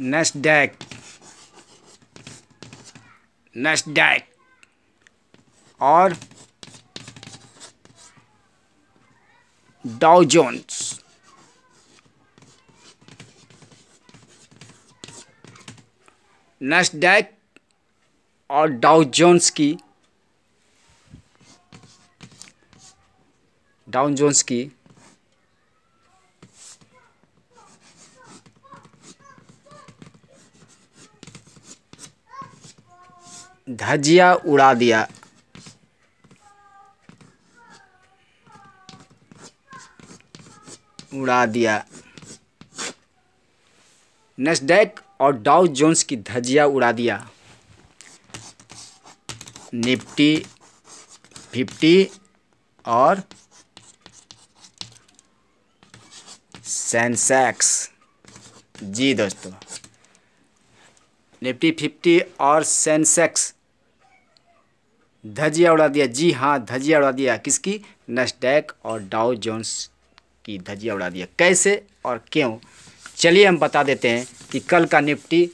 नस्डैक नस्डैक और Dow Jones नस्डैक और Dow Jones की डाउन जोन्स की धजिया उड़ा दिया उड़ा दिया नेस्डेक और डाउ जोन्स की धजिया उड़ा दिया निफ्टी फिफ्टी और सेंसेक्स जी दोस्तों निफ्टी फिफ्टी और सेंसेक्स धजिया उड़ा दिया जी हाँ धजिया उड़ा दिया किसकी नस्टैक और डाउ जोन्स की धजिया उड़ा दिया कैसे और क्यों चलिए हम बता देते हैं कि कल का निफ्टी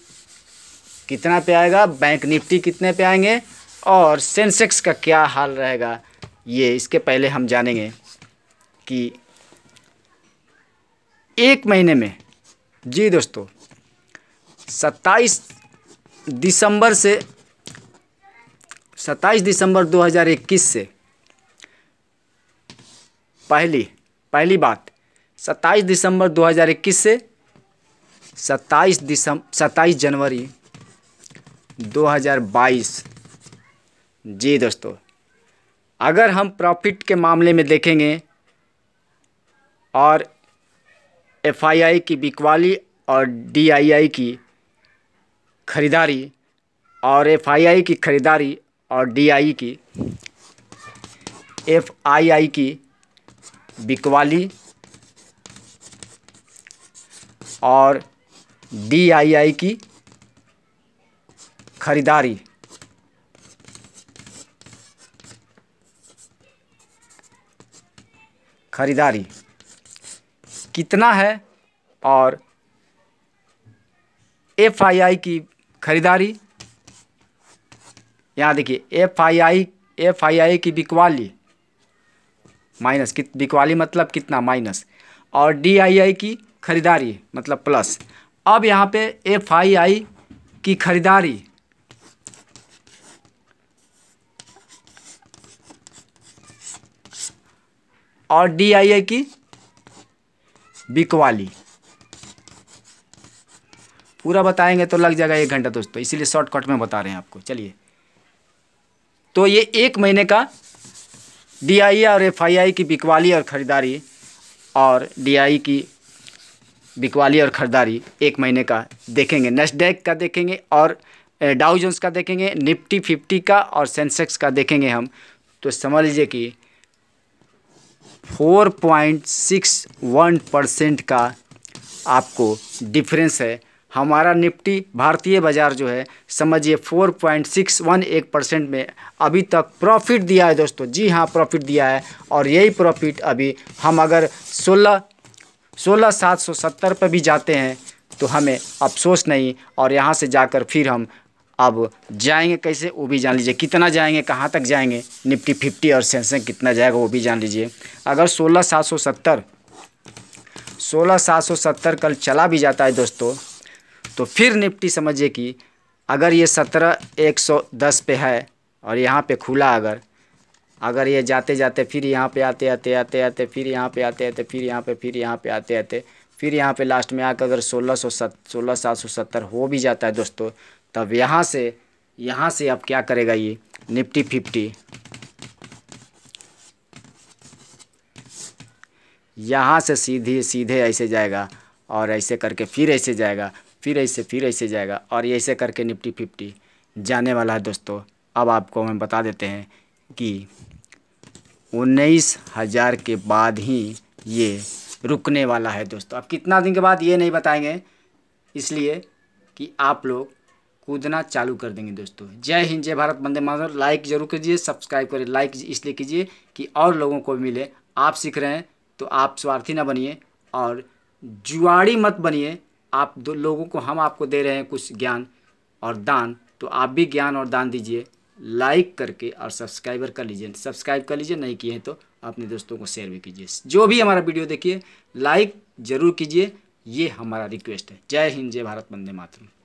कितना पे आएगा बैंक निफ्टी कितने पे आएंगे और सेंसेक्स का क्या हाल रहेगा ये इसके पहले हम जानेंगे कि एक महीने में जी दोस्तों 27 दिसंबर से सत्ताईस दिसंबर 2021 से पहली पहली बात सत्ताईस दिसंबर 2021 से सत्ताईस दिसम सत्ताईस जनवरी 2022 जी दोस्तों अगर हम प्रॉफिट के मामले में देखेंगे और एफआईआई की बिकवाली और डीआईआई की खरीदारी और एफआईआई की खरीदारी और डीआई e की एफआईआई की बिकवाली और डीआईआई की खरीदारी खरीदारी कितना है और एफआईआई की खरीदारी यहाँ देखिए F I I F I आई की बिकवाली माइनस कित बिकवाली मतलब कितना माइनस और डी आई आई की खरीदारी मतलब प्लस अब यहाँ पे एफ आई आई की खरीदारी और डी आई आई की बिकवाली पूरा बताएंगे तो लग जाएगा एक घंटा दोस्तों इसीलिए शॉर्टकट में बता रहे हैं आपको चलिए तो ये एक महीने का डी e और एफ की बिकवाली और ख़रीदारी और डी e की बिकवाली और ख़रीदारी एक महीने का देखेंगे नेस्टडेक का देखेंगे और डाउजन्स का देखेंगे निफ्टी फिफ्टी का और सेंसेक्स का देखेंगे हम तो समझ लीजिए कि 4.61 परसेंट का आपको डिफरेंस है हमारा निफ्टी भारतीय बाज़ार जो है समझिए 4.618 परसेंट में अभी तक प्रॉफिट दिया है दोस्तों जी हाँ प्रॉफिट दिया है और यही प्रॉफिट अभी हम अगर 16 सोलह सात सौ सत्तर पर भी जाते हैं तो हमें अफसोस नहीं और यहाँ से जाकर फिर हम अब जाएंगे कैसे वो भी जान लीजिए कितना जाएंगे कहाँ तक जाएंगे निफ्टी फिफ्टी और सेंसेंग कितना जाएगा वो भी जान लीजिए अगर सोलह सात सौ सत्तर सोलह सात सौ सत्तर कल चला भी जाता है दोस्तों तो फिर निफ्टी समझिए कि अगर ये सत्रह एक सौ दस पे है और यहाँ पे खुला अगर अगर ये जाते जाते फिर यहाँ पे आते आते आते आते फिर यहाँ पे आते आते फिर यहाँ पे फिर यहाँ पे आते आते फिर यहाँ पे लास्ट में आकर अगर सोलह सौ सत सोलह सात सौ सत्तर हो भी जाता है दोस्तों तब यहाँ से यहाँ से अब क्या करेगा ये निफ्टी फिफ्टी यहाँ से सीधे सीधे ऐसे जाएगा और ऐसे करके फिर ऐसे जाएगा फिर ऐसे फिर ऐसे जाएगा और ऐसे करके निफ्टी फिफ्टी जाने वाला है दोस्तों अब आपको हम बता देते हैं कि उन्नीस हज़ार के बाद ही ये रुकने वाला है दोस्तों अब कितना दिन के बाद ये नहीं बताएंगे इसलिए कि आप लोग कूदना चालू कर देंगे दोस्तों जय हिंद जय भारत बंदे माधव लाइक जरूर कीजिए सब्सक्राइब करिए लाइक इसलिए कीजिए कि और लोगों को मिले आप सीख रहे हैं तो आप स्वार्थी ना बनिए और जुआड़ी मत बनिए आप दो लोगों को हम आपको दे रहे हैं कुछ ज्ञान और दान तो आप भी ज्ञान और दान दीजिए लाइक करके और सब्सक्राइबर कर लीजिए सब्सक्राइब कर लीजिए नहीं किए हैं तो अपने दोस्तों को शेयर भी कीजिए जो भी हमारा वीडियो देखिए लाइक ज़रूर कीजिए ये हमारा रिक्वेस्ट है जय हिंद जय भारत वंदे मातरम